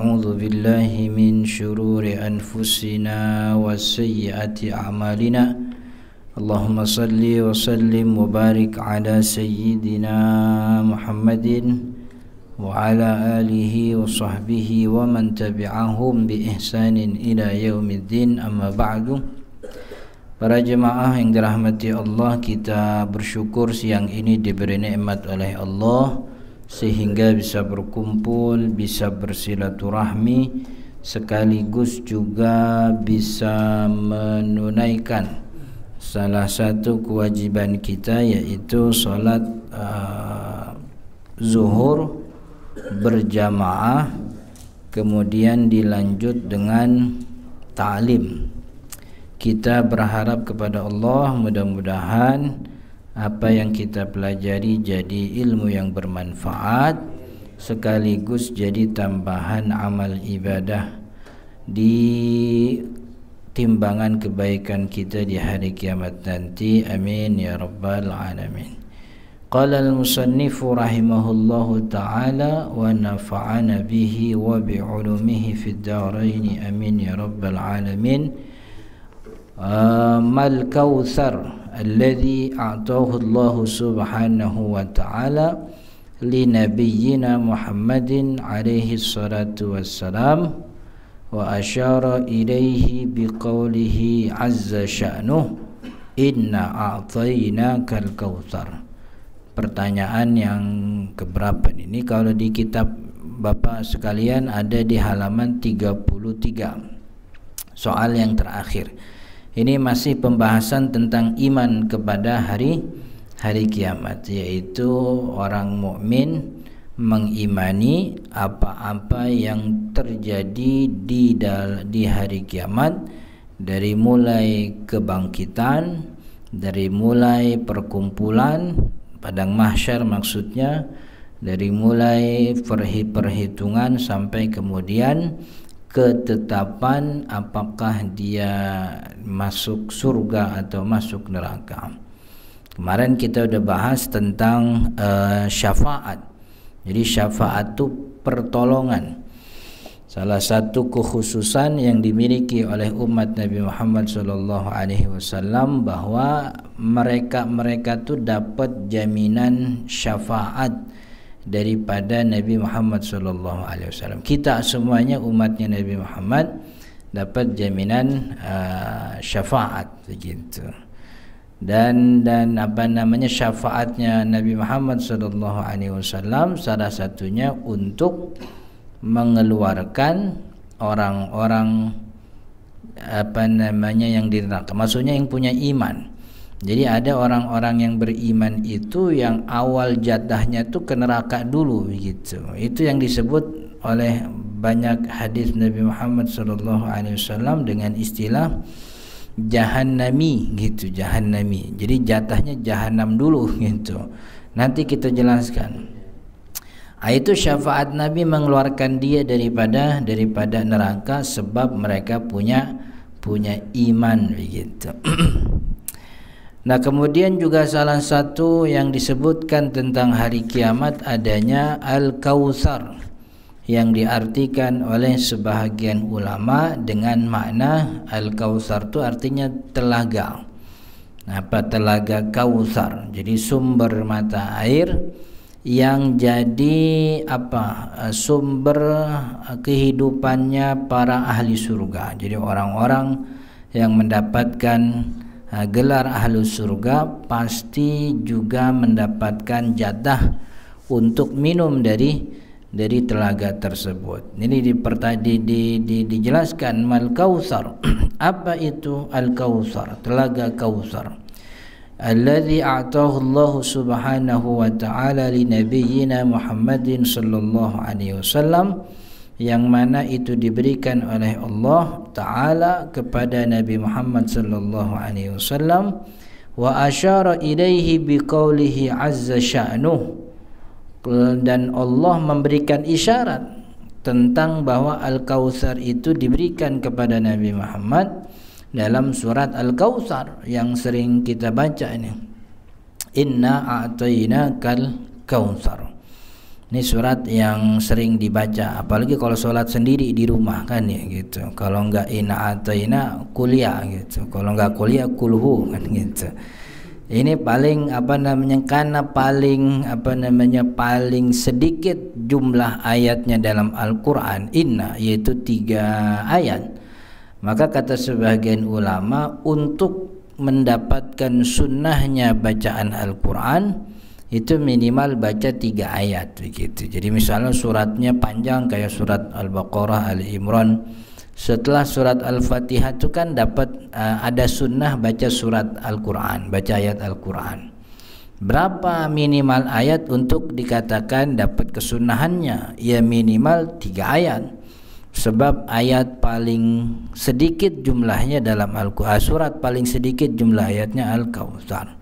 أعوذ بالله من شرور أنفسنا وسيئات أعمالنا اللهم صل وسلم وبارك على سيدنا محمد وعلى آله وصحبه ومن تبعهم بإحسان إلى يوم الدين أما بعد Para jemaah yang dirahmati Allah, kita bersyukur siang ini diberi nikmat oleh Allah sehingga bisa berkumpul, bisa bersilaturahmi, sekaligus juga bisa menunaikan salah satu kewajiban kita yaitu salat uh, zuhur berjamaah kemudian dilanjut dengan ta'lim kita berharap kepada Allah mudah-mudahan apa yang kita pelajari jadi ilmu yang bermanfaat sekaligus jadi tambahan amal ibadah di timbangan kebaikan kita di hari kiamat nanti amin ya rabbal alamin qala al musannif rahimahullahu taala wa nafa'ana bihi wa bi ulumihi fid dharain amin ya rabbal alamin uh, mal kautsar الذي أعطاه الله سبحانه وتعالى لنبينا محمد عليه الصلاة والسلام وأشار إليه بقوله عز شأنه Inna a'tayna kal Pertanyaan yang keberapa ini kalau di kitab Bapak sekalian ada di halaman 33. Soal yang terakhir ini masih pembahasan tentang iman kepada hari hari kiamat yaitu orang mukmin mengimani apa-apa yang terjadi di di hari kiamat dari mulai kebangkitan dari mulai perkumpulan padang mahsyar maksudnya dari mulai perhitungan sampai kemudian ketetapan apakah dia masuk surga atau masuk neraka. Kemarin kita udah bahas tentang uh, syafaat. Jadi syafaat itu pertolongan. Salah satu kekhususan yang dimiliki oleh umat Nabi Muhammad SAW bahwa mereka mereka tuh dapat jaminan syafaat daripada Nabi Muhammad sallallahu alaihi wasallam. Kita semuanya umatnya Nabi Muhammad dapat jaminan uh, syafaat begitu. Dan dan apa namanya syafaatnya Nabi Muhammad sallallahu alaihi wasallam salah satunya untuk mengeluarkan orang-orang apa namanya yang di Maksudnya yang punya iman. Jadi ada orang-orang yang beriman itu yang awal jatahnya itu ke neraka dulu begitu. Itu yang disebut oleh banyak hadis Nabi Muhammad SAW dengan istilah jahannami gitu, jahannami. Jadi jatahnya jahanam dulu gitu. Nanti kita jelaskan. Itu syafaat Nabi mengeluarkan dia daripada daripada neraka sebab mereka punya punya iman begitu. Nah kemudian juga salah satu yang disebutkan tentang hari kiamat adanya al kausar yang diartikan oleh sebahagian ulama dengan makna al kausar itu artinya telaga. Apa telaga kausar Jadi sumber mata air yang jadi apa eh, sumber eh, kehidupannya para ahli surga. Jadi orang-orang yang mendapatkan gelar ahlu surga pasti juga mendapatkan jatah untuk minum dari dari telaga tersebut. Ini dipertadi di, di, di, dijelaskan mal kausar. Apa itu al kausar? Telaga kausar. Alladhi a'tahu Allah Subhanahu wa taala li nabiyyina Muhammadin sallallahu alaihi wasallam yang mana itu diberikan oleh Allah Taala kepada Nabi Muhammad sallallahu alaihi wasallam wa idahi bi kaulihi azza sya'nu dan Allah memberikan isyarat tentang bahwa al kausar itu diberikan kepada Nabi Muhammad dalam surat al kausar yang sering kita baca ini Inna aatayna kal kausar ini surat yang sering dibaca apalagi kalau sholat sendiri di rumah kan ya gitu kalau nggak ina atau ina kuliah gitu kalau nggak kuliah kulhu kan gitu ini paling apa namanya karena paling apa namanya paling sedikit jumlah ayatnya dalam Al-Quran inna yaitu tiga ayat maka kata sebagian ulama untuk mendapatkan sunnahnya bacaan Al-Quran itu minimal baca tiga ayat begitu. Jadi misalnya suratnya panjang kayak surat Al-Baqarah, Al-Imran. Setelah surat Al-Fatihah itu kan dapat uh, ada sunnah baca surat Al-Quran, baca ayat Al-Quran. Berapa minimal ayat untuk dikatakan dapat kesunahannya? Ya minimal tiga ayat. Sebab ayat paling sedikit jumlahnya dalam Al-Quran, surat paling sedikit jumlah ayatnya Al-Kautsar.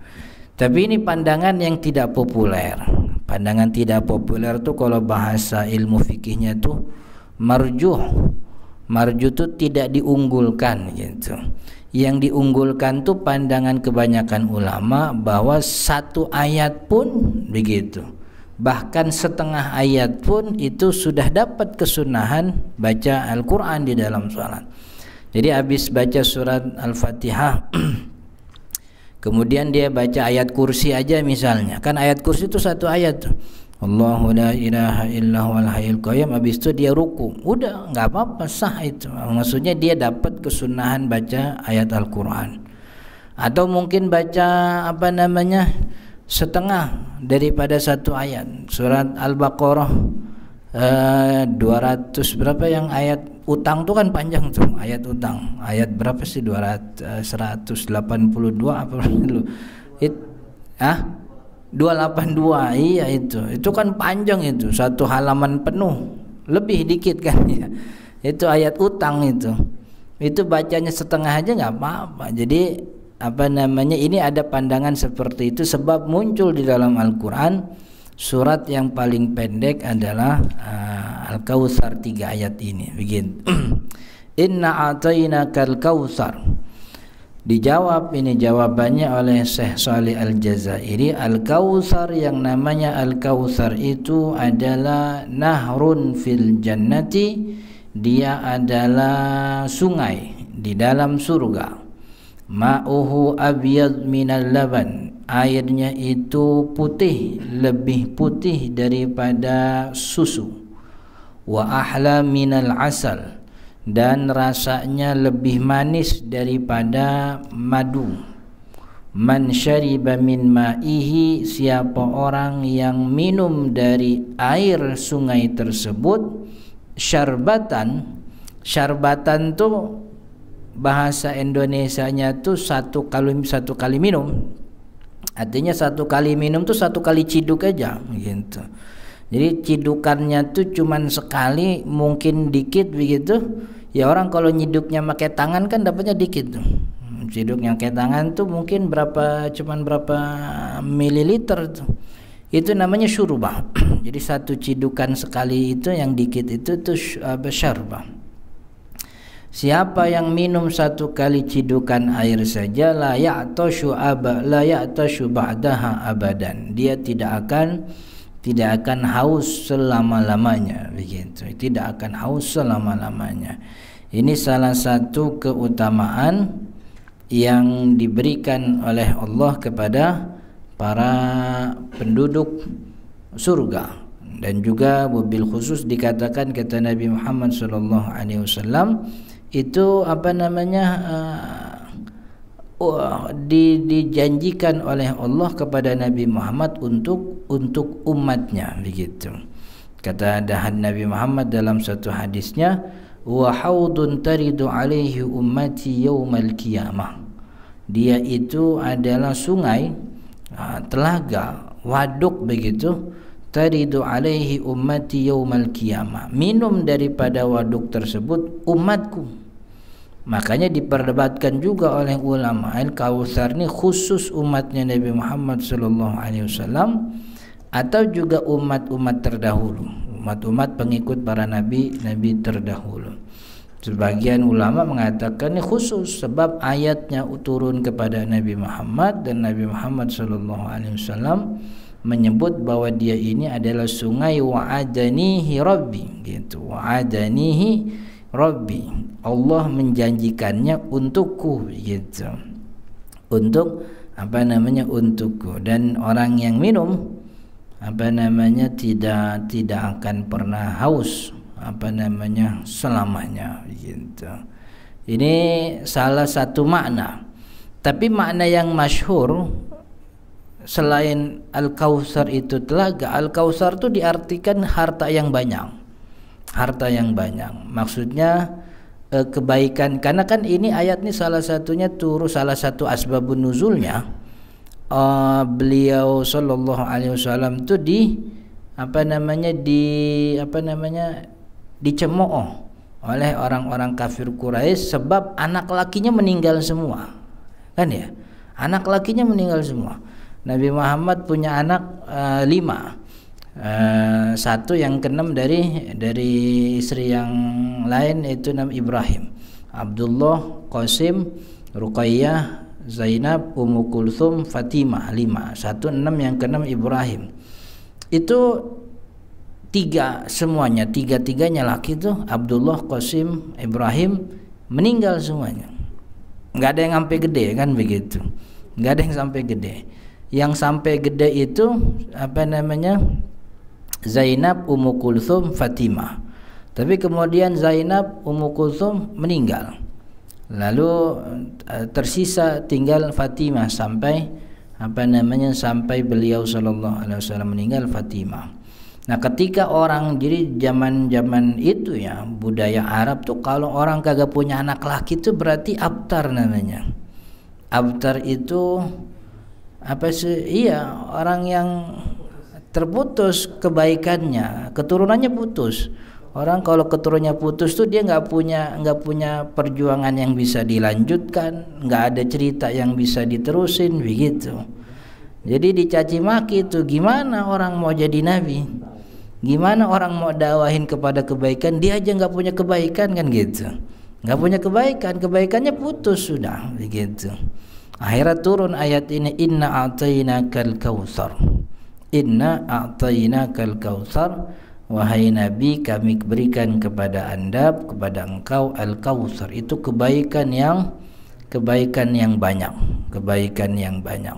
Tapi ini pandangan yang tidak populer. Pandangan tidak populer tuh kalau bahasa ilmu fikihnya tuh marjuh. Marjuh tuh tidak diunggulkan gitu. Yang diunggulkan tuh pandangan kebanyakan ulama bahwa satu ayat pun begitu. Bahkan setengah ayat pun itu sudah dapat kesunahan baca Al-Quran di dalam sholat. Jadi habis baca surat Al-Fatihah kemudian dia baca ayat kursi aja misalnya kan ayat kursi itu satu ayat Allahu la ilaha illahu huwal hayyul qayyum habis itu dia ruku udah nggak apa-apa sah itu maksudnya dia dapat kesunahan baca ayat Al-Qur'an atau mungkin baca apa namanya setengah daripada satu ayat surat Al-Baqarah eh, 200 berapa yang ayat utang tuh kan panjang tuh ayat utang ayat berapa sih eh, puluh dua apa lu it ah 282 iya itu itu kan panjang itu satu halaman penuh lebih dikit kan ya itu ayat utang itu itu bacanya setengah aja nggak apa-apa jadi apa namanya ini ada pandangan seperti itu sebab muncul di dalam Al-Quran surat yang paling pendek adalah uh, eh, Al-Kautsar tiga ayat ini Begin, Inna atainakal kautsar Dijawab ini jawabannya oleh Syekh Salih Al-Jazairi Al-Kautsar yang namanya Al-Kautsar itu adalah nahrun fil jannati dia adalah sungai di dalam surga ma'uhu abiyad minal laban airnya itu putih lebih putih daripada susu wa ahla minal asal dan rasanya lebih manis daripada madu man syariba min ma'ihi siapa orang yang minum dari air sungai tersebut syarbatan syarbatan tuh bahasa Indonesianya tuh satu kali satu kali minum Artinya satu kali minum tuh satu kali ciduk aja gitu. Jadi cidukannya tuh cuman sekali mungkin dikit begitu. Ya orang kalau nyiduknya pakai tangan kan dapatnya dikit tuh. yang pakai tangan tuh mungkin berapa cuman berapa mililiter tuh. Itu namanya syurubah. Jadi satu cidukan sekali itu yang dikit itu tuh syarbah. Siapa yang minum satu kali cidukan air saja layak atau ya'tashu layak atau ya'tashu dah abadan. Dia tidak akan tidak akan haus selama-lamanya begitu. Tidak akan haus selama-lamanya. Ini salah satu keutamaan yang diberikan oleh Allah kepada para penduduk surga dan juga mobil khusus dikatakan kata Nabi Muhammad sallallahu alaihi wasallam itu apa namanya uh, di, dijanjikan oleh Allah kepada Nabi Muhammad untuk untuk umatnya begitu kata dahan Nabi Muhammad dalam satu hadisnya wa haudun taridu alaihi ummati yaumal qiyamah dia itu adalah sungai eh, telaga waduk begitu taridu alaihi ummati yaumal qiyamah minum daripada waduk tersebut umatku Makanya diperdebatkan juga oleh ulama Al-Kautsar ini khusus umatnya Nabi Muhammad sallallahu alaihi wasallam atau juga umat-umat terdahulu, umat-umat pengikut para nabi nabi terdahulu. Sebagian ulama mengatakan ini khusus sebab ayatnya turun kepada Nabi Muhammad dan Nabi Muhammad sallallahu alaihi wasallam menyebut bahwa dia ini adalah sungai wa'adanihi rabbi gitu wa'adanihi Robbi Allah menjanjikannya untukku gitu untuk apa namanya untukku dan orang yang minum apa namanya tidak tidak akan pernah haus apa namanya selamanya gitu ini salah satu makna tapi makna yang masyhur selain al kausar itu telaga al kausar itu diartikan harta yang banyak harta yang banyak. Maksudnya eh, kebaikan karena kan ini ayat ini salah satunya turu salah satu asbabun nuzulnya eh, beliau sallallahu alaihi wasallam itu di apa namanya di apa namanya dicemooh oleh orang-orang kafir Quraisy sebab anak lakinya meninggal semua. Kan ya? Anak lakinya meninggal semua. Nabi Muhammad punya anak uh, lima Uh, satu yang keenam dari dari istri yang lain itu nama Ibrahim Abdullah Qasim Ruqayyah Zainab Ummu Kulthum Fatimah lima satu enam yang keenam Ibrahim itu tiga semuanya tiga tiganya laki tuh Abdullah Qasim Ibrahim meninggal semuanya nggak ada yang sampai gede kan begitu nggak ada yang sampai gede yang sampai gede itu apa namanya Zainab Ummu Kulthum Fatimah tapi kemudian Zainab Ummu Kulthum meninggal lalu eh, tersisa tinggal Fatimah sampai apa namanya sampai beliau sallallahu alaihi wasallam meninggal Fatimah Nah, ketika orang jadi zaman-zaman itu ya budaya Arab tuh kalau orang kagak punya anak laki itu berarti abtar namanya. Abtar itu apa sih? Iya, orang yang terputus kebaikannya keturunannya putus orang kalau keturunannya putus tuh dia nggak punya nggak punya perjuangan yang bisa dilanjutkan nggak ada cerita yang bisa diterusin begitu jadi dicaci maki itu gimana orang mau jadi nabi gimana orang mau dakwahin kepada kebaikan dia aja nggak punya kebaikan kan gitu nggak punya kebaikan kebaikannya putus sudah begitu akhirnya turun ayat ini inna kal kawthar Inna a'tainakal kautsar Wahai Nabi kami berikan kepada anda kepada engkau al-kautsar itu kebaikan yang kebaikan yang banyak kebaikan yang banyak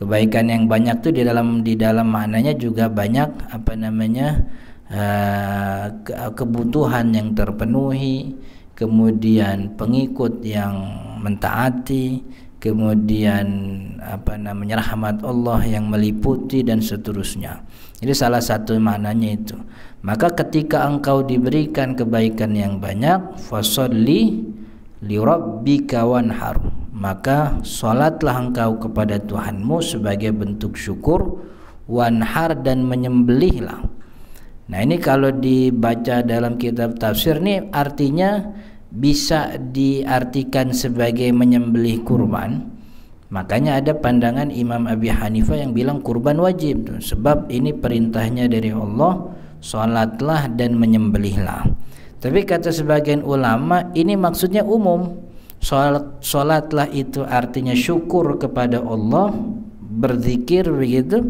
kebaikan yang banyak tuh di dalam di dalam maknanya juga banyak apa namanya uh, ke kebutuhan yang terpenuhi kemudian pengikut yang mentaati kemudian apa namanya rahmat Allah yang meliputi dan seterusnya. Jadi salah satu maknanya itu. Maka ketika engkau diberikan kebaikan yang banyak, fasolli li rabbika wanhar. Maka salatlah engkau kepada Tuhanmu sebagai bentuk syukur wanhar dan menyembelihlah. Nah, ini kalau dibaca dalam kitab tafsir nih artinya bisa diartikan sebagai menyembelih kurban Makanya ada pandangan Imam Abi Hanifah yang bilang kurban wajib sebab ini perintahnya dari Allah, salatlah dan menyembelihlah. Tapi kata sebagian ulama ini maksudnya umum. Salat salatlah itu artinya syukur kepada Allah, berzikir begitu.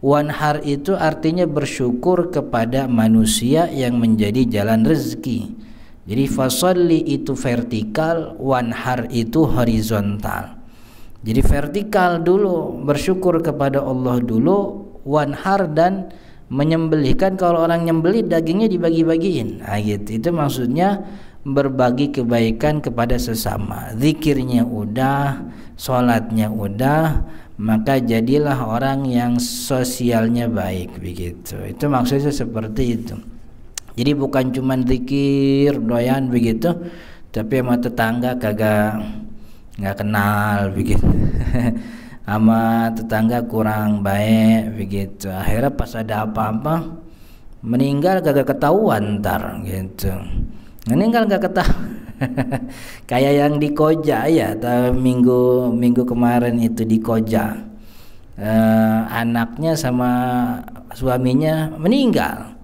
Wanhar itu artinya bersyukur kepada manusia yang menjadi jalan rezeki. Jadi fasolli itu vertikal, wanhar itu horizontal. Jadi vertikal dulu, bersyukur kepada Allah dulu, wanhar dan menyembelihkan kalau orang nyembeli dagingnya dibagi-bagiin. Nah, gitu. Itu maksudnya berbagi kebaikan kepada sesama. Zikirnya udah, sholatnya udah, maka jadilah orang yang sosialnya baik begitu. Itu maksudnya seperti itu. Jadi bukan cuma zikir doyan begitu, tapi sama tetangga kagak nggak kenal begitu sama tetangga kurang baik begitu akhirnya pas ada apa-apa meninggal gak ketahuan ntar gitu meninggal gak ketahuan kayak yang di Koja ya minggu minggu kemarin itu di Koja eh, anaknya sama suaminya meninggal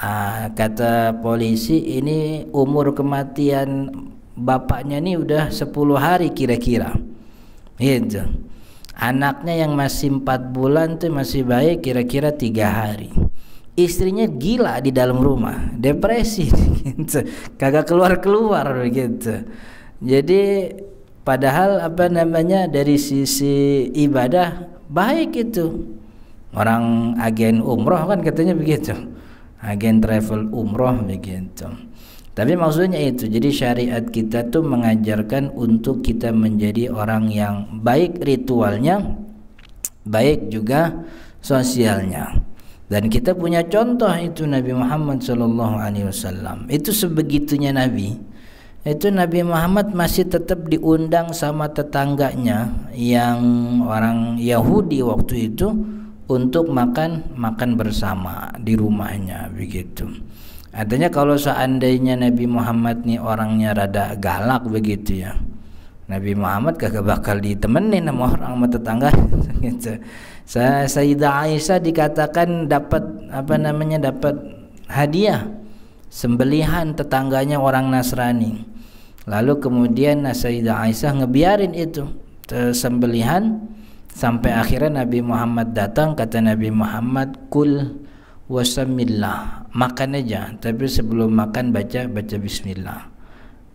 ah, kata polisi ini umur kematian bapaknya ini udah 10 hari kira-kira gitu anaknya yang masih empat bulan tuh masih baik kira-kira tiga hari istrinya gila di dalam rumah depresi gitu kagak keluar keluar gitu jadi padahal apa namanya dari sisi ibadah baik itu orang agen umroh kan katanya begitu agen travel umroh begitu tapi maksudnya itu, jadi syariat kita tuh mengajarkan untuk kita menjadi orang yang baik ritualnya, baik juga sosialnya. Dan kita punya contoh itu Nabi Muhammad SAW. Itu sebegitunya Nabi. Itu Nabi Muhammad masih tetap diundang sama tetangganya yang orang Yahudi waktu itu untuk makan makan bersama di rumahnya begitu. Artinya kalau seandainya Nabi Muhammad nih orangnya rada galak begitu ya. Nabi Muhammad kagak bakal ditemenin sama orang sama tetangga gitu. Sayyidah Aisyah dikatakan dapat apa namanya dapat hadiah sembelihan tetangganya orang Nasrani. Lalu kemudian Sayyidah Aisyah ngebiarin itu sembelihan sampai akhirnya Nabi Muhammad datang kata Nabi Muhammad kul wasamillah makan aja tapi sebelum makan baca baca bismillah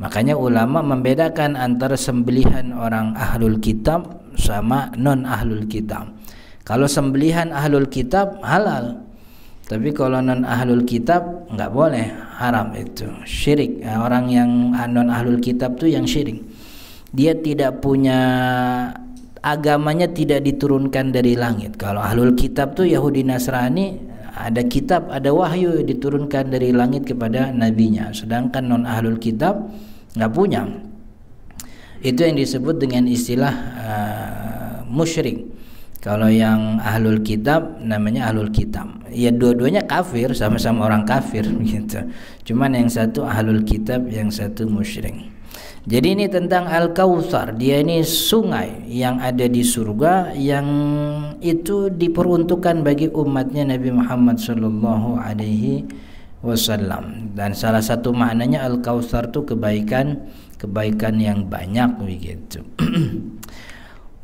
makanya ulama membedakan antara sembelihan orang ahlul kitab sama non ahlul kitab kalau sembelihan ahlul kitab halal tapi kalau non ahlul kitab nggak boleh haram itu syirik orang yang non ahlul kitab tuh yang syirik dia tidak punya agamanya tidak diturunkan dari langit. Kalau ahlul kitab tuh Yahudi Nasrani ada kitab, ada wahyu diturunkan dari langit kepada nabinya. Sedangkan non ahlul kitab nggak punya. Itu yang disebut dengan istilah uh, musyrik. Kalau yang ahlul kitab namanya ahlul kitab. Ya dua-duanya kafir, sama-sama orang kafir gitu. Cuman yang satu ahlul kitab, yang satu musyrik. Jadi ini tentang al kawthar Dia ini sungai yang ada di surga yang itu diperuntukkan bagi umatnya Nabi Muhammad sallallahu alaihi wasallam. Dan salah satu maknanya al kawthar itu kebaikan, kebaikan yang banyak begitu.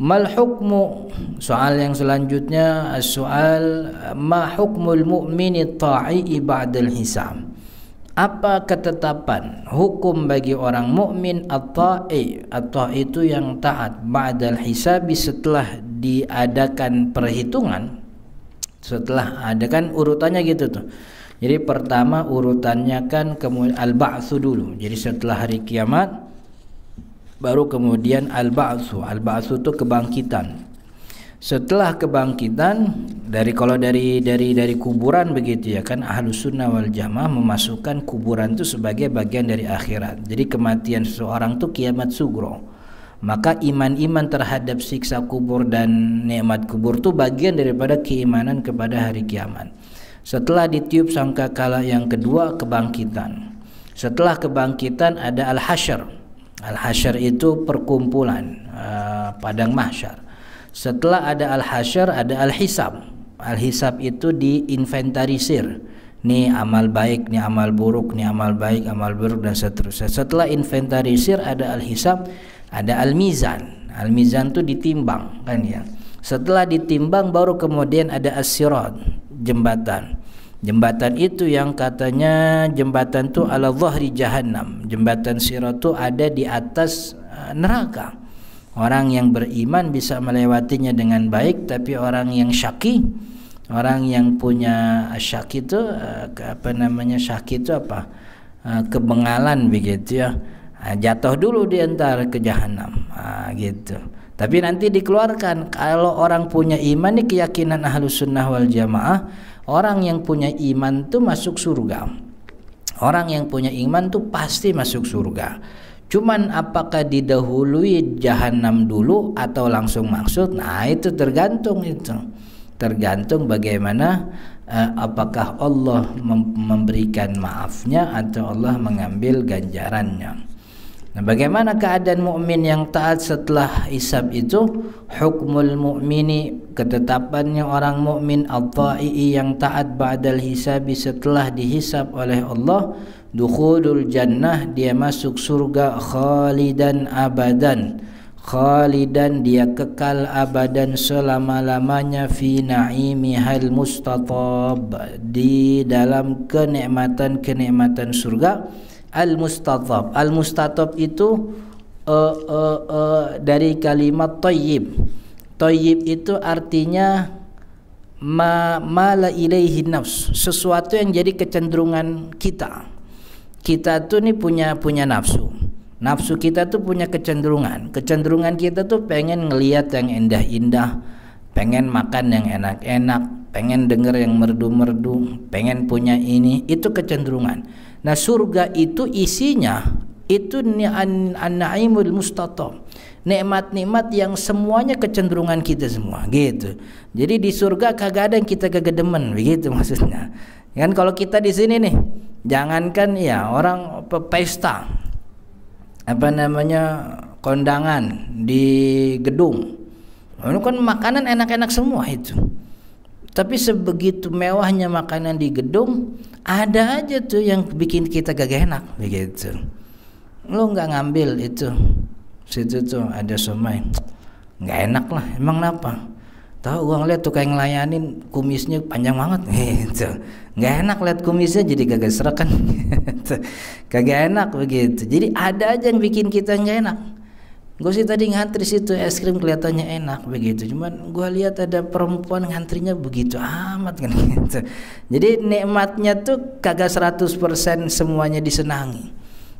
Mal hukmu soal yang selanjutnya soal ma hukmul mu'mini ta'i ba'dal hisam apa ketetapan hukum bagi orang mukmin atau tai itu yang taat ba'dal hisabi setelah diadakan perhitungan setelah adakan urutannya gitu tuh jadi pertama urutannya kan kemudian al-ba'tsu dulu jadi setelah hari kiamat baru kemudian al-ba'tsu al-ba'tsu itu kebangkitan setelah kebangkitan dari kalau dari dari dari kuburan begitu ya kan ahlus sunnah wal jamaah memasukkan kuburan itu sebagai bagian dari akhirat jadi kematian seseorang itu kiamat sugro maka iman-iman terhadap siksa kubur dan nikmat kubur itu bagian daripada keimanan kepada hari kiamat setelah ditiup sangkakala yang kedua kebangkitan setelah kebangkitan ada al-hasyr al-hasyr itu perkumpulan uh, padang mahsyar setelah ada al hasyr ada al-hisab. Al-hisab itu diinventarisir. Nih amal baik, nih amal buruk, nih amal baik, amal buruk dan seterusnya. Setelah inventarisir ada al-hisab, ada al-mizan. Al-mizan itu ditimbang kan ya. Setelah ditimbang baru kemudian ada as-sirat, jembatan. Jembatan itu yang katanya jembatan itu ala zahri jahannam. Jembatan sirat itu ada di atas eh, neraka. Orang yang beriman bisa melewatinya dengan baik, tapi orang yang syaki, orang yang punya eh, syaki itu eh, apa namanya syaki itu apa? Eh, kebengalan begitu ya. Jatuh dulu di antara ke jahanam, ah, gitu. Tapi nanti dikeluarkan kalau orang punya iman ini keyakinan ahlus sunnah wal jamaah orang yang punya iman tuh masuk surga. Orang yang punya iman tuh pasti masuk surga. Cuman apakah didahului jahanam dulu atau langsung maksud? Nah, itu tergantung itu. Tergantung bagaimana eh, apakah Allah memberikan maafnya atau Allah mengambil ganjarannya. Nah, bagaimana keadaan mukmin yang taat setelah isab itu? Hukmul mukmini ketetapannya orang mukmin al yang taat ba'dal hisabi setelah dihisab oleh Allah dukhulul jannah dia masuk surga khalidan abadan khalidan dia kekal abadan selama-lamanya fi na'imi hal mustatab di dalam kenikmatan-kenikmatan surga al mustatab al mustatab itu uh, uh, uh, dari kalimat toyib toyib itu artinya ma mala ilaihi nafs sesuatu yang jadi kecenderungan kita kita tuh nih punya punya nafsu nafsu kita tuh punya kecenderungan kecenderungan kita tuh pengen ngeliat yang indah-indah pengen makan yang enak-enak pengen denger yang merdu-merdu pengen punya ini itu kecenderungan nah surga itu isinya itu an-naimul mustatam nikmat-nikmat yang semuanya kecenderungan kita semua gitu jadi di surga kagak ada yang kita kegedemen, begitu maksudnya kan kalau kita di sini nih jangankan ya orang pesta apa namanya kondangan di gedung ini kan makanan enak-enak semua itu tapi sebegitu mewahnya makanan di gedung ada aja tuh yang bikin kita gak enak begitu lo nggak ngambil itu situ tuh ada somai nggak enak lah emang kenapa tahu Uang ngeliat tuh kayak ngelayanin kumisnya panjang banget gitu nggak enak lihat kumisnya jadi kagak serakan kagak enak begitu jadi ada aja yang bikin kita nggak enak gue sih tadi ngantri situ es krim kelihatannya enak begitu cuman gue lihat ada perempuan ngantrinya begitu amat kan gitu jadi nikmatnya tuh kagak 100% semuanya disenangi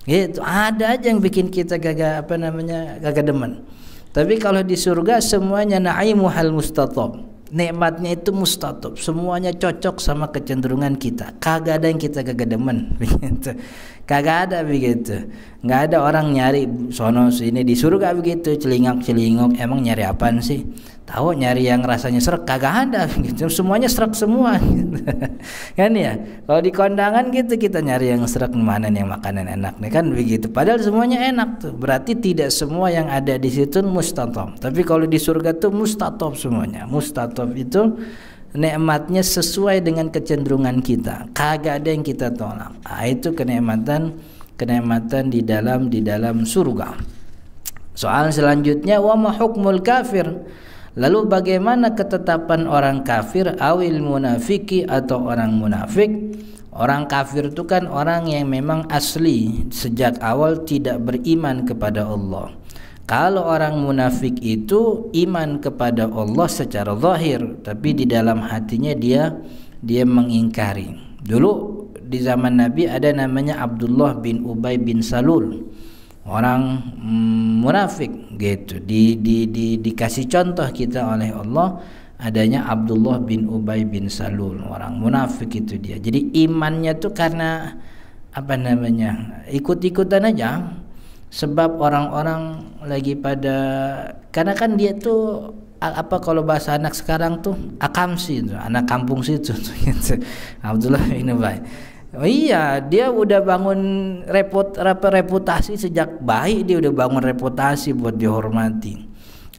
gitu ada aja yang bikin kita kagak apa namanya kagak demen tapi kalau di surga semuanya naimu hal mustatab nikmatnya itu mustatub semuanya cocok sama kecenderungan kita kagak ada yang kita kagak demen gitu kagak ada begitu nggak ada orang nyari sono sini di surga begitu celingak celingok emang nyari apaan sih tahu nyari yang rasanya serak kagak ada gitu semuanya serak semua gitu. kan ya kalau di kondangan gitu kita nyari yang serak mana yang makanan enak nih kan begitu padahal semuanya enak tuh berarti tidak semua yang ada di situ mustatom tapi kalau di surga tuh mustatom semuanya mustatom itu nikmatnya sesuai dengan kecenderungan kita kagak ada yang kita tolak nah, itu kenikmatan kenikmatan di dalam di dalam surga soal selanjutnya wa hukmul kafir lalu bagaimana ketetapan orang kafir awil munafiki atau orang munafik Orang kafir itu kan orang yang memang asli sejak awal tidak beriman kepada Allah. Kalau orang munafik itu iman kepada Allah secara zahir, tapi di dalam hatinya dia dia mengingkari. Dulu di zaman Nabi ada namanya Abdullah bin Ubay bin Salul. Orang mm, munafik gitu. Di, di, di, dikasih contoh kita oleh Allah adanya Abdullah bin Ubay bin Salul, orang munafik itu dia. Jadi imannya tuh karena apa namanya? ikut-ikutan aja sebab orang-orang lagi pada karena kan dia tuh apa kalau bahasa anak sekarang tuh akamsi tuh, gitu. anak kampung situ tuh, gitu. Abdullah bin Ubay oh, iya dia udah bangun repot reput reputasi sejak bayi dia udah bangun reputasi buat dihormati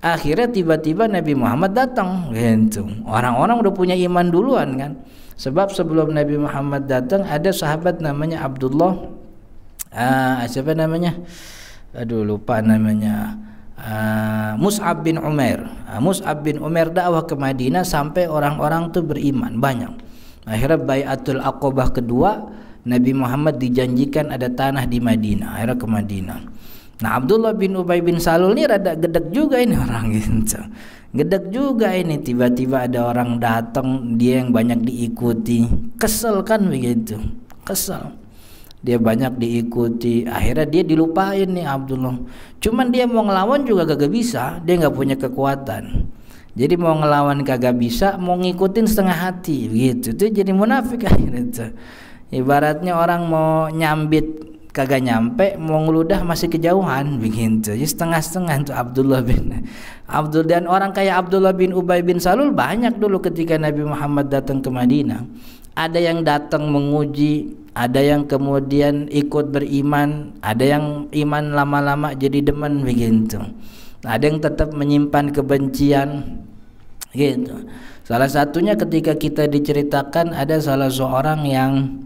akhirnya tiba-tiba Nabi Muhammad datang gitu orang-orang udah punya iman duluan kan sebab sebelum Nabi Muhammad datang ada sahabat namanya Abdullah ah siapa namanya aduh lupa namanya uh, Mus'ab bin Umair. Uh, Mus'ab bin Umair dakwah ke Madinah sampai orang-orang tuh beriman banyak. Akhirnya Bayatul Aqobah kedua Nabi Muhammad dijanjikan ada tanah di Madinah. Akhirnya ke Madinah. Nah Abdullah bin Ubay bin Salul ini rada gedek juga ini orang gitu. Gedek juga ini tiba-tiba ada orang datang dia yang banyak diikuti. Kesel kan begitu. Kesel dia banyak diikuti akhirnya dia dilupain nih Abdullah cuman dia mau ngelawan juga gak bisa dia nggak punya kekuatan jadi mau ngelawan kagak bisa mau ngikutin setengah hati gitu itu jadi munafik akhirnya ibaratnya orang mau nyambit kagak nyampe mau ngeludah masih kejauhan begitu jadi setengah-setengah tuh Abdullah bin Abdul dan orang kayak Abdullah bin Ubay bin Salul banyak dulu ketika Nabi Muhammad datang ke Madinah ada yang datang menguji, ada yang kemudian ikut beriman, ada yang iman lama-lama jadi demen begitu. Ada yang tetap menyimpan kebencian gitu. Salah satunya ketika kita diceritakan ada salah seorang yang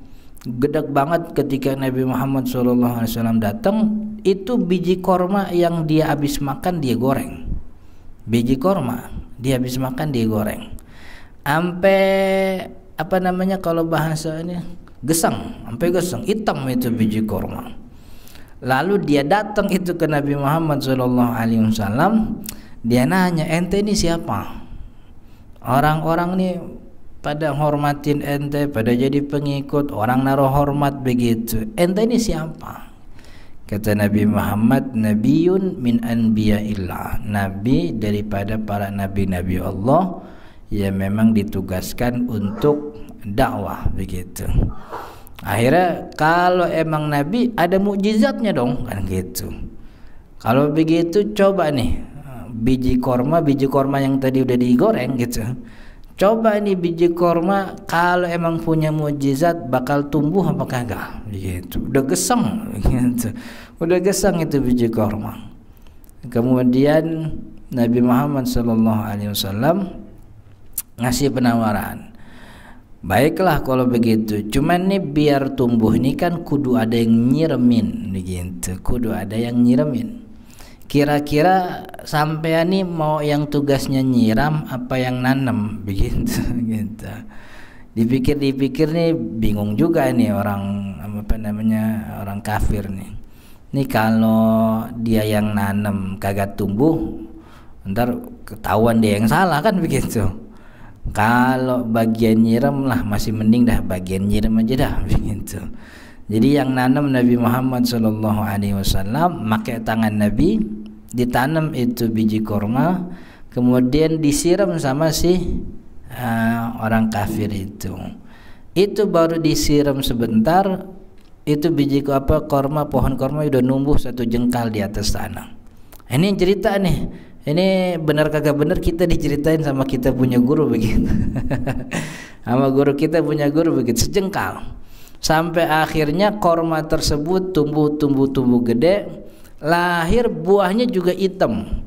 gedek banget ketika Nabi Muhammad SAW datang itu biji korma yang dia habis makan dia goreng biji korma dia habis makan dia goreng sampai apa namanya kalau bahasa ini gesang sampai gesang hitam itu biji kurma lalu dia datang itu ke Nabi Muhammad Shallallahu Alaihi Wasallam dia nanya ente ini siapa orang-orang nih pada hormatin ente pada jadi pengikut orang naruh hormat begitu ente ini siapa kata Nabi Muhammad Nabiun min illa. Nabi daripada para nabi-nabi Allah ya memang ditugaskan untuk dakwah begitu akhirnya kalau emang nabi ada mukjizatnya dong kan gitu kalau begitu coba nih biji korma biji korma yang tadi udah digoreng gitu coba ini biji korma kalau emang punya mujizat bakal tumbuh apa kagak gitu udah geseng gitu udah geseng itu biji korma kemudian Nabi Muhammad SAW ngasih penawaran baiklah kalau begitu cuman nih biar tumbuh ini kan kudu ada yang nyiremin gitu kudu ada yang nyiremin kira-kira sampean nih mau yang tugasnya nyiram apa yang nanam begitu gitu dipikir-dipikir nih bingung juga nih orang apa namanya orang kafir nih nih kalau dia yang nanam kagak tumbuh ntar ketahuan dia yang salah kan begitu kalau bagian nyiram lah masih mending dah bagian nyiram aja dah begitu jadi yang nanam Nabi Muhammad Shallallahu Alaihi Wasallam pakai tangan Nabi ditanam itu biji kurma kemudian disiram sama si uh, orang kafir itu itu baru disiram sebentar itu biji apa korma pohon korma sudah numbuh satu jengkal di atas tanah ini cerita nih ini benar kagak benar kita diceritain sama kita punya guru begitu sama guru kita punya guru begitu sejengkal sampai akhirnya korma tersebut tumbuh tumbuh tumbuh gede lahir buahnya juga hitam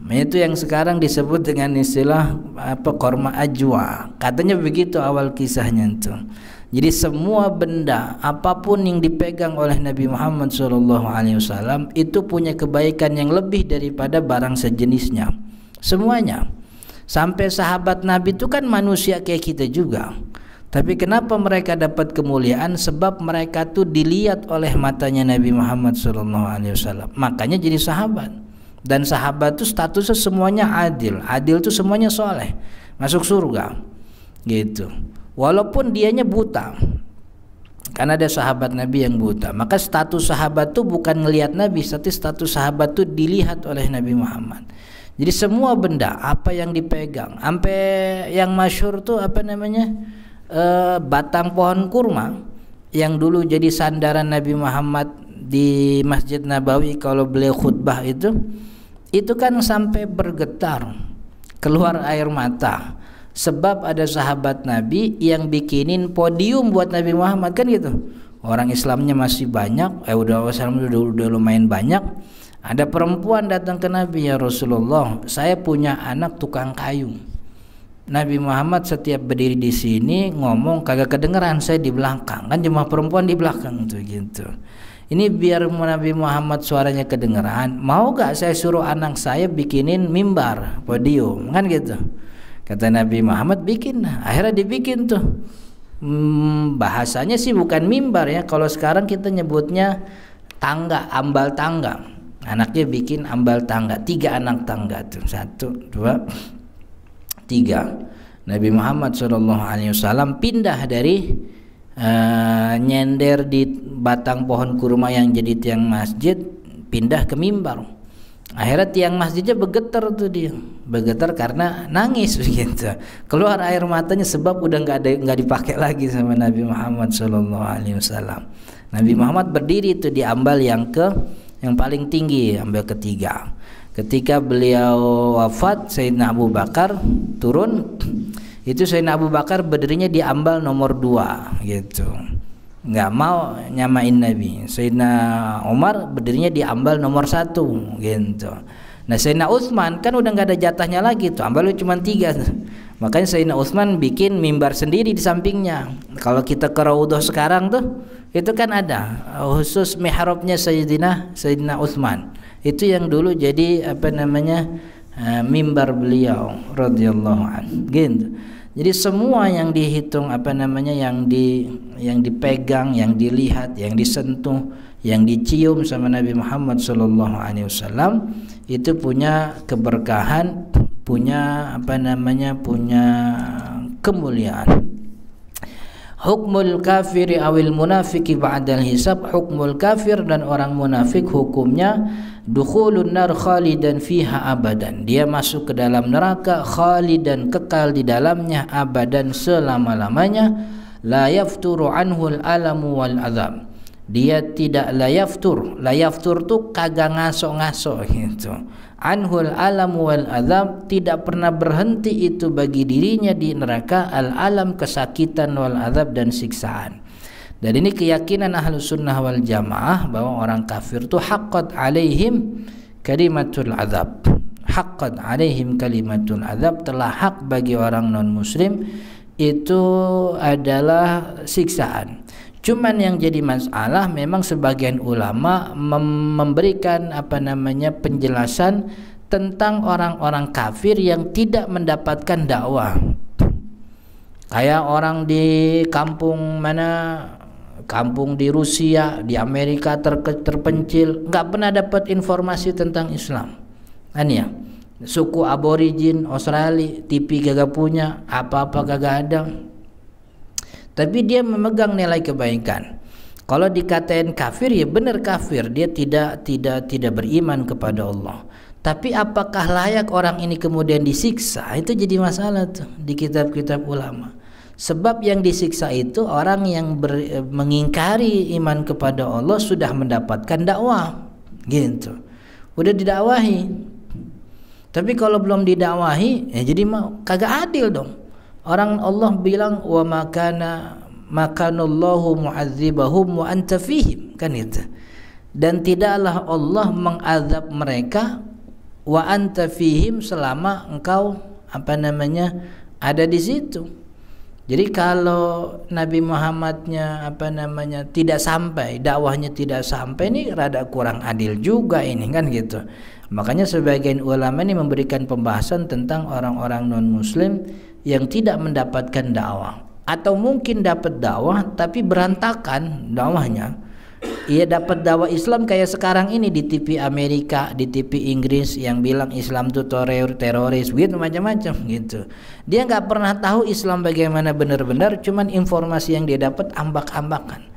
nah, itu yang sekarang disebut dengan istilah apa korma ajwa katanya begitu awal kisahnya itu. Jadi semua benda apapun yang dipegang oleh Nabi Muhammad SAW itu punya kebaikan yang lebih daripada barang sejenisnya. Semuanya. Sampai sahabat Nabi itu kan manusia kayak kita juga. Tapi kenapa mereka dapat kemuliaan? Sebab mereka tuh dilihat oleh matanya Nabi Muhammad SAW. Makanya jadi sahabat. Dan sahabat tuh statusnya semuanya adil. Adil tuh semuanya soleh. Masuk surga. Gitu walaupun dianya buta karena ada sahabat Nabi yang buta maka status sahabat itu bukan ngelihat Nabi tapi status sahabat itu dilihat oleh Nabi Muhammad jadi semua benda apa yang dipegang sampai yang masyur tuh apa namanya e, batang pohon kurma yang dulu jadi sandaran Nabi Muhammad di Masjid Nabawi kalau beliau khutbah itu itu kan sampai bergetar keluar air mata sebab ada sahabat Nabi yang bikinin podium buat Nabi Muhammad kan gitu orang Islamnya masih banyak eh udah Islam udah, udah lumayan banyak ada perempuan datang ke Nabi ya Rasulullah saya punya anak tukang kayu Nabi Muhammad setiap berdiri di sini ngomong kagak kedengeran saya di belakang kan jemaah perempuan di belakang tuh gitu ini biar Nabi Muhammad suaranya kedengeran mau gak saya suruh anak saya bikinin mimbar podium kan gitu Kata Nabi Muhammad bikin. Akhirnya dibikin tuh. Hmm, bahasanya sih bukan mimbar ya. Kalau sekarang kita nyebutnya tangga, ambal tangga. Anaknya bikin ambal tangga. Tiga anak tangga tuh. Satu, dua, tiga. Nabi Muhammad SAW pindah dari uh, nyender di batang pohon kurma yang jadi tiang masjid pindah ke mimbar Akhirnya tiang masjidnya bergetar tuh dia, bergetar karena nangis begitu. Keluar air matanya sebab udah nggak ada nggak dipakai lagi sama Nabi Muhammad Shallallahu Alaihi Wasallam. Nabi Muhammad berdiri tuh di ambal yang ke yang paling tinggi, ambal ketiga. Ketika beliau wafat, Sayyidina Abu Bakar turun. Itu Sayyidina Abu Bakar berdirinya di ambal nomor dua gitu nggak mau nyamain Nabi. Sayyidina Umar berdirinya di ambal nomor satu gitu. Nah Sayyidina Utsman kan udah nggak ada jatahnya lagi tuh ambal cuma tiga. Makanya Sayyidina Utsman bikin mimbar sendiri di sampingnya. Kalau kita ke Raudhah sekarang tuh itu kan ada uh, khusus mihrabnya Sayyidina Sayyidina Utsman. Itu yang dulu jadi apa namanya uh, mimbar beliau radhiyallahu anhu. Gitu. Jadi semua yang dihitung apa namanya yang di yang dipegang, yang dilihat, yang disentuh, yang dicium sama Nabi Muhammad Shallallahu Alaihi Wasallam itu punya keberkahan, punya apa namanya, punya kemuliaan hukmul kafiri awil munafiki ba'dal hisab hukmul kafir dan orang munafik hukumnya dukhulun nar khalidan fiha abadan dia masuk ke dalam neraka khalidan kekal di dalamnya abadan selama-lamanya la yafturu anhul alamu wal azab dia tidak layaftur layaftur tuh kagak ngaso-ngaso gitu anhul alam wal azab tidak pernah berhenti itu bagi dirinya di neraka al alam kesakitan wal azab dan siksaan dan ini keyakinan ahlu sunnah wal jamaah bahwa orang kafir itu haqqat alaihim kalimatul azab haqqat alaihim kalimatul azab telah hak bagi orang non muslim itu adalah siksaan Cuman yang jadi masalah memang sebagian ulama mem memberikan apa namanya penjelasan tentang orang-orang kafir yang tidak mendapatkan dakwah. Kayak orang di kampung mana kampung di Rusia, di Amerika ter terpencil, nggak pernah dapat informasi tentang Islam. Kan ya? Suku aborigin Australia, TV gagak punya, apa-apa gagak ada tapi dia memegang nilai kebaikan. Kalau dikatain kafir ya benar kafir, dia tidak tidak tidak beriman kepada Allah. Tapi apakah layak orang ini kemudian disiksa? Itu jadi masalah tuh di kitab-kitab ulama. Sebab yang disiksa itu orang yang ber, eh, mengingkari iman kepada Allah sudah mendapatkan dakwah, gitu. Udah didakwahi. Tapi kalau belum didakwahi, ya jadi mau kagak adil dong. Orang Allah bilang wa makana makanallahu mu'adzibahum wa anta fihim kan itu. Dan tidaklah Allah mengazab mereka wa anta fihim selama engkau apa namanya ada di situ. Jadi kalau Nabi Muhammadnya apa namanya tidak sampai dakwahnya tidak sampai ini rada kurang adil juga ini kan gitu. Makanya sebagian ulama ini memberikan pembahasan tentang orang-orang non Muslim yang tidak mendapatkan dakwah atau mungkin dapat dakwah tapi berantakan dakwahnya ia dapat dakwah Islam kayak sekarang ini di TV Amerika, di TV Inggris yang bilang Islam itu teror teroris, gitu macam-macam gitu. Dia nggak pernah tahu Islam bagaimana benar-benar, cuman informasi yang dia dapat ambak-ambakan.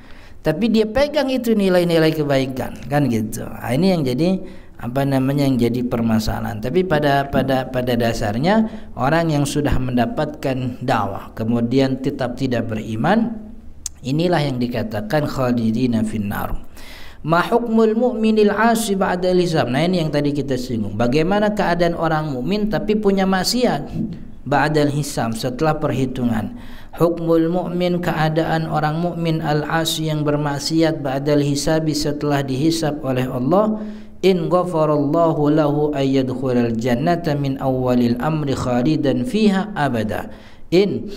Tapi dia pegang itu nilai-nilai kebaikan, kan gitu. Nah, ini yang jadi apa namanya yang jadi permasalahan. Tapi pada pada pada dasarnya orang yang sudah mendapatkan dakwah kemudian tetap tidak beriman inilah yang dikatakan khalidina finnar. Ma hukmul mu'minil asi ba'da lizam. Nah ini yang tadi kita singgung. Bagaimana keadaan orang mukmin tapi punya maksiat? Ba'dal hisam setelah perhitungan. Hukmul mukmin keadaan orang mukmin al asi yang bermaksiat ba'dal hisabi setelah dihisab oleh Allah in ghafarallahu lahu ayyadkhulal jannata min awwalil amri khalidan fiha abada in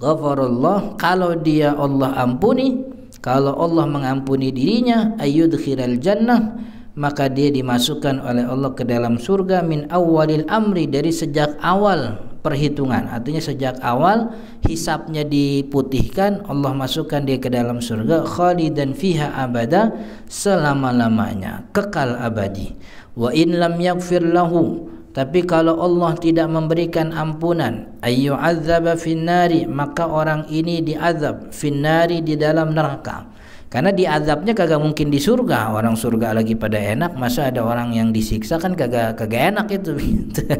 ghafarallah kalau dia Allah ampuni kalau Allah mengampuni dirinya ayyadkhulal jannah maka dia dimasukkan oleh Allah ke dalam surga min awalil amri dari sejak awal perhitungan. Artinya sejak awal hisapnya diputihkan, Allah masukkan dia ke dalam surga dan fiha abada selama-lamanya, kekal abadi. Wa in lam yaghfir lahu tapi kalau Allah tidak memberikan ampunan, ayu azab finnari, maka orang ini diazab finnari di dalam neraka. Karena di azabnya kagak mungkin di surga. Orang surga lagi pada enak, masa ada orang yang disiksa kan kagak kagak enak itu.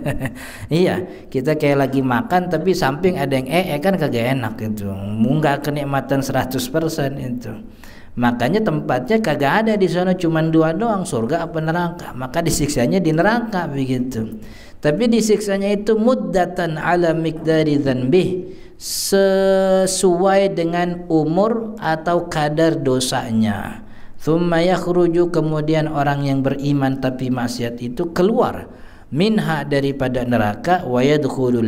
iya, kita kayak lagi makan tapi samping ada yang ee -e kan kagak enak itu. Munggah kenikmatan 100% itu. Makanya tempatnya kagak ada di sana cuman dua doang surga apa neraka. Maka disiksanya di neraka begitu. Tapi disiksanya itu muddatan ala mikdari zanbi sesuai dengan umur atau kadar dosanya. Thumma yakhruju kemudian orang yang beriman tapi maksiat itu keluar minha daripada neraka wa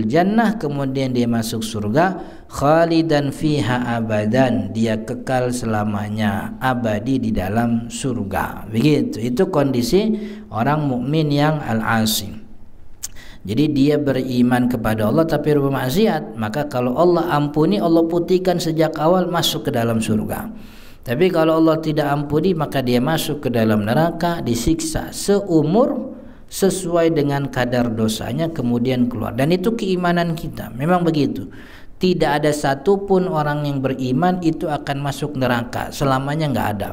jannah kemudian dia masuk surga khalidan fiha abadan dia kekal selamanya abadi di dalam surga begitu itu kondisi orang mukmin yang al-asim jadi dia beriman kepada Allah tapi berbuat maksiat, maka kalau Allah ampuni, Allah putihkan sejak awal masuk ke dalam surga. Tapi kalau Allah tidak ampuni, maka dia masuk ke dalam neraka, disiksa seumur sesuai dengan kadar dosanya kemudian keluar. Dan itu keimanan kita, memang begitu. Tidak ada satupun orang yang beriman itu akan masuk neraka, selamanya nggak ada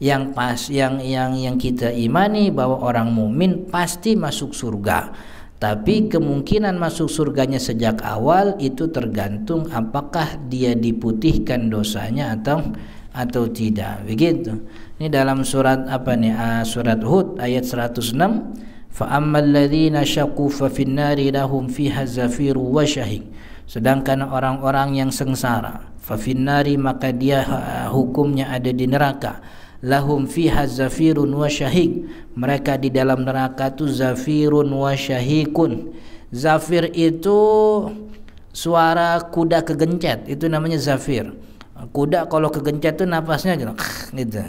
yang pas yang yang yang kita imani bahwa orang mumin pasti masuk surga tapi kemungkinan masuk surganya sejak awal itu tergantung apakah dia diputihkan dosanya atau atau tidak begitu ini dalam surat apa nih uh, surat Hud ayat 106 fa ladzina syaqu fa lahum fiha zafiru wa sedangkan orang-orang yang sengsara fa maka dia uh, hukumnya ada di neraka lahum fiha zafirun wa syahik mereka di dalam neraka itu zafirun wa syahikun zafir itu suara kuda kegencet itu namanya zafir kuda kalau kegencet tuh napasnya gitu gitu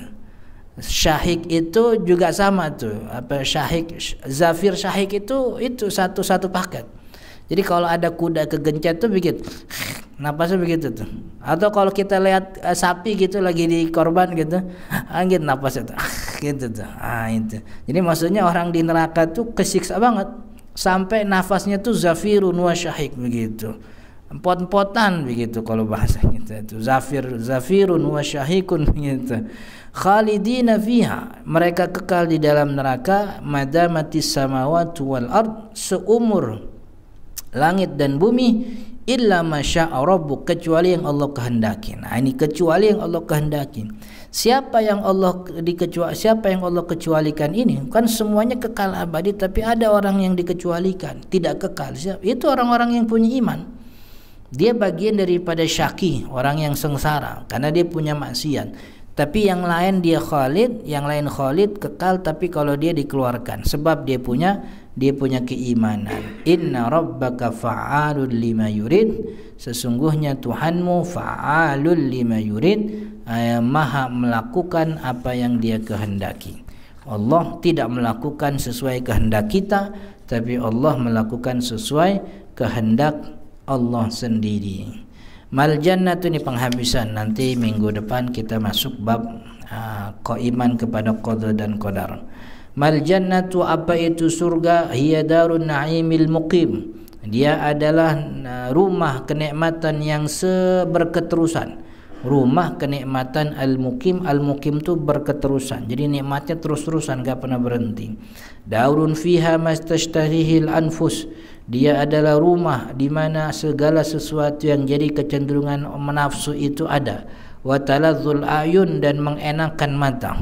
syahik itu juga sama tuh apa syahik zafir syahik itu itu satu satu paket jadi kalau ada kuda kegencet tuh bikin napasnya begitu tuh atau kalau kita lihat uh, sapi gitu lagi di korban gitu angin napas itu ah, gitu tuh ah itu jadi maksudnya orang di neraka tuh kesiksa banget sampai nafasnya tuh zafirun wa syahik begitu empot-empotan begitu kalau bahasa kita itu zafir zafirun wa syahikun gitu khalidina fiha mereka kekal di dalam neraka madamati samawati wal ard seumur langit dan bumi illa masya rabbu kecuali yang Allah kehendaki. Nah, ini kecuali yang Allah kehendaki. Siapa yang Allah dikecuali siapa yang Allah kecualikan ini? Kan semuanya kekal abadi tapi ada orang yang dikecualikan, tidak kekal. Siapa? Itu orang-orang yang punya iman. Dia bagian daripada syaki, orang yang sengsara karena dia punya maksiat. Tapi yang lain dia Khalid, yang lain Khalid kekal tapi kalau dia dikeluarkan sebab dia punya dia punya keimanan inna rabbaka fa'alul lima yurid sesungguhnya Tuhanmu fa'alul lima yurid maha melakukan apa yang dia kehendaki Allah tidak melakukan sesuai kehendak kita tapi Allah melakukan sesuai kehendak Allah sendiri mal jannatu ni penghabisan nanti minggu depan kita masuk bab uh, kepada qadar dan qadar Mal jannatu apa itu surga hiya darun na'imil muqim. Dia adalah rumah kenikmatan yang seberketerusan. Rumah kenikmatan al-muqim, al-muqim itu berketerusan. Jadi nikmatnya terus-terusan, enggak pernah berhenti. Daurun fiha mastashtahihil anfus. Dia adalah rumah di mana segala sesuatu yang jadi kecenderungan menafsu itu ada. Wa taladzul ayun dan mengenakan mata.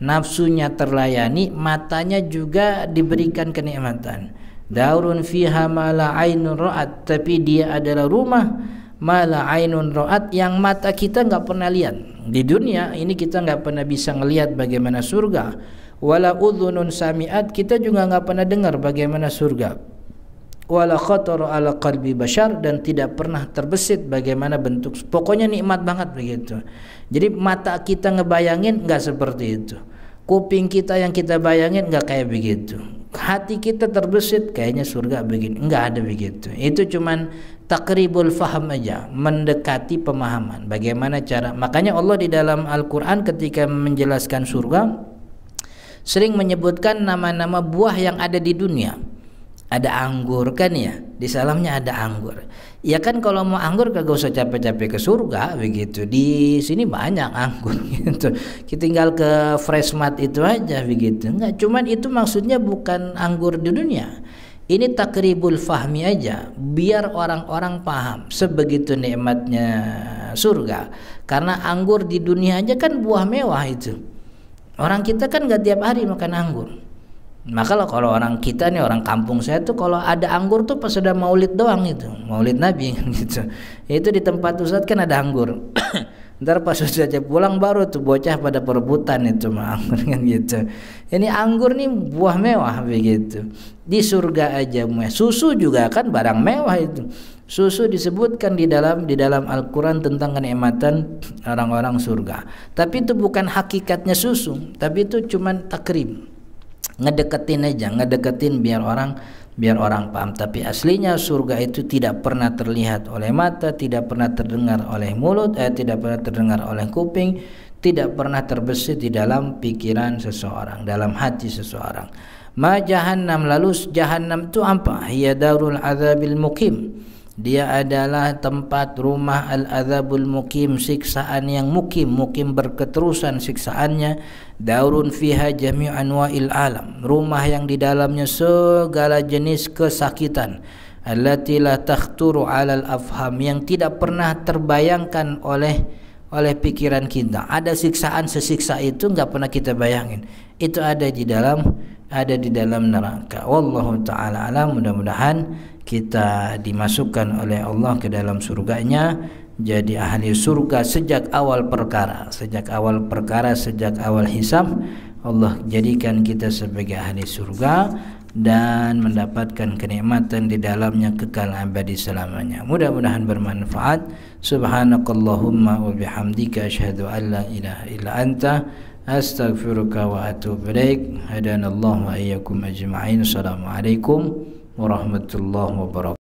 nafsunya terlayani, matanya juga diberikan kenikmatan. Daurun fiha mala ainun ra'at, tapi dia adalah rumah mala ainun ra'at yang mata kita nggak pernah lihat. Di dunia ini kita nggak pernah bisa ngelihat bagaimana surga. Wala udhunun sami'at, kita juga nggak pernah dengar bagaimana surga. Wala kotor ala qalbi bashar dan tidak pernah terbesit bagaimana bentuk. Pokoknya nikmat banget begitu. Jadi mata kita ngebayangin nggak seperti itu kuping kita yang kita bayangin nggak kayak begitu hati kita terbesit kayaknya surga begini nggak ada begitu itu cuman takribul faham aja mendekati pemahaman bagaimana cara makanya Allah di dalam Al-Quran ketika menjelaskan surga sering menyebutkan nama-nama buah yang ada di dunia ada anggur kan ya di salamnya ada anggur ya kan kalau mau anggur kagak usah capek-capek ke surga begitu di sini banyak anggur gitu kita tinggal ke freshmart itu aja begitu Nggak, cuman itu maksudnya bukan anggur di dunia ini takribul fahmi aja biar orang-orang paham sebegitu nikmatnya surga karena anggur di dunia aja kan buah mewah itu orang kita kan nggak tiap hari makan anggur maka kalau orang kita nih orang kampung saya tuh kalau ada anggur tuh pas sudah maulid doang itu maulid nabi gitu itu di tempat ustadz kan ada anggur ntar pas ustadz pulang baru tuh bocah pada perebutan itu mah anggur kan gitu ini anggur nih buah mewah begitu di surga aja mewah susu juga kan barang mewah itu susu disebutkan di dalam di dalam Al-Qur'an tentang kenikmatan orang-orang surga tapi itu bukan hakikatnya susu tapi itu cuman takrim ngedeketin aja ngedeketin biar orang biar orang paham tapi aslinya surga itu tidak pernah terlihat oleh mata tidak pernah terdengar oleh mulut eh, tidak pernah terdengar oleh kuping tidak pernah terbesit di dalam pikiran seseorang dalam hati seseorang ma jahannam lalu jahannam itu apa hiya darul azabil mukim dia adalah tempat rumah al-azabul mukim siksaan yang mukim mukim berketerusan siksaannya daurun fiha jami'u anwa'il alam rumah yang di dalamnya segala jenis kesakitan allati la takhturu 'alal afham yang tidak pernah terbayangkan oleh oleh pikiran kita ada siksaan sesiksa itu nggak pernah kita bayangin itu ada di dalam ada di dalam neraka wallahu taala alam mudah-mudahan kita dimasukkan oleh Allah ke dalam surganya jadi ahli surga sejak awal perkara sejak awal perkara sejak awal hisab Allah jadikan kita sebagai ahli surga dan mendapatkan kenikmatan di dalamnya kekal abadi selamanya mudah-mudahan bermanfaat subhanakallahumma wa bihamdika asyhadu an la ilaha illa anta astaghfiruka wa atubu ilaik hadanallahu wa iyyakum ajma'in assalamualaikum ورحمة الله وبركاته